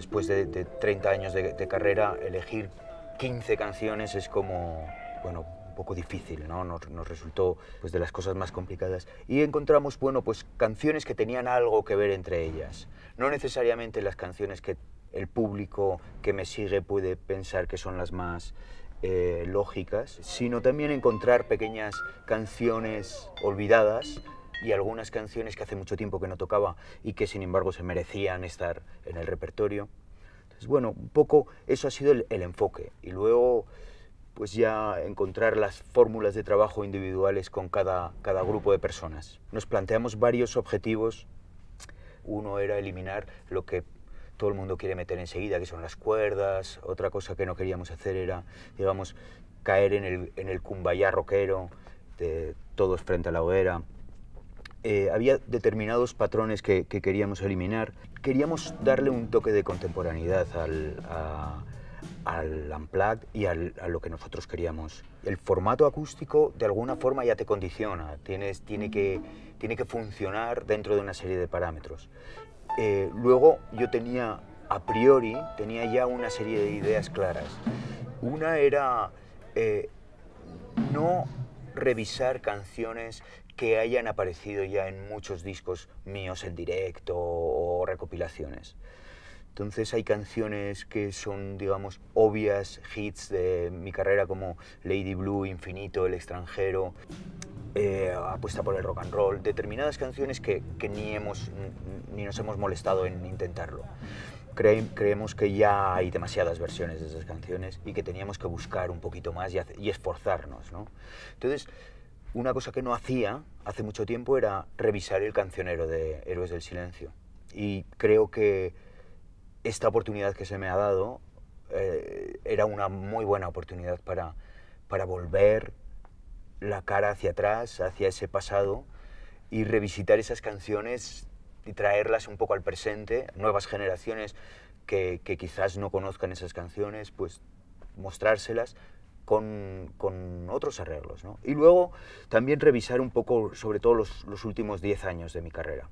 después de, de 30 años de, carrera, elegir 15 canciones es como, bueno, un poco difícil, ¿no? Nos, resultó pues, de las cosas más complicadas. Y encontramos, bueno, pues canciones que tenían algo que ver entre ellas. No necesariamente las canciones que el público que me sigue puede pensar que son las más eh, lógicas, sino también encontrar pequeñas canciones olvidadas y algunas canciones que hace mucho tiempo que no tocaba y que sin embargo se merecían estar en el repertorio. Entonces, bueno, un poco eso ha sido el, enfoque y luego pues ya encontrar las fórmulas de trabajo individuales con cada, grupo de personas. Nos planteamos varios objetivos. Uno era eliminar lo que todo el mundo quiere meter enseguida, que son las cuerdas. Otra cosa que no queríamos hacer era, digamos, caer en el, en el cumbayá rockero, de todos frente a la hoguera. Eh, había determinados patrones que, queríamos eliminar. Queríamos darle un toque de contemporaneidad al, a, y a lo que nosotros queríamos. El formato acústico de alguna forma ya te condiciona, tienes, tiene, que, tiene que funcionar dentro de una serie de parámetros. Eh, luego yo tenía, a priori, tenía ya una serie de ideas claras. Una era eh, no revisar canciones que hayan aparecido ya en muchos discos míos en directo o recopilaciones. Entonces hay canciones que son, digamos, obvias hits de mi carrera como Lady Blue, Infinito, El extranjero, eh, Apuesta por el rock and roll, determinadas canciones que, ni, hemos, ni nos hemos molestado en intentarlo creemos que ya hay demasiadas versiones de esas canciones y que teníamos que buscar un poquito más y, esforzarnos, ¿no? Entonces, una cosa que no hacía hace mucho tiempo era revisar el cancionero de Héroes del Silencio. Y creo que esta oportunidad que se me ha dado eh, era una muy buena oportunidad para, para volver la cara hacia atrás, hacia ese pasado y revisitar esas canciones y traerlas un poco al presente, nuevas generaciones que, quizás no conozcan esas canciones, pues mostrárselas con, otros arreglos. Y luego también revisar un poco, sobre todo los, los últimos 10 años de mi carrera.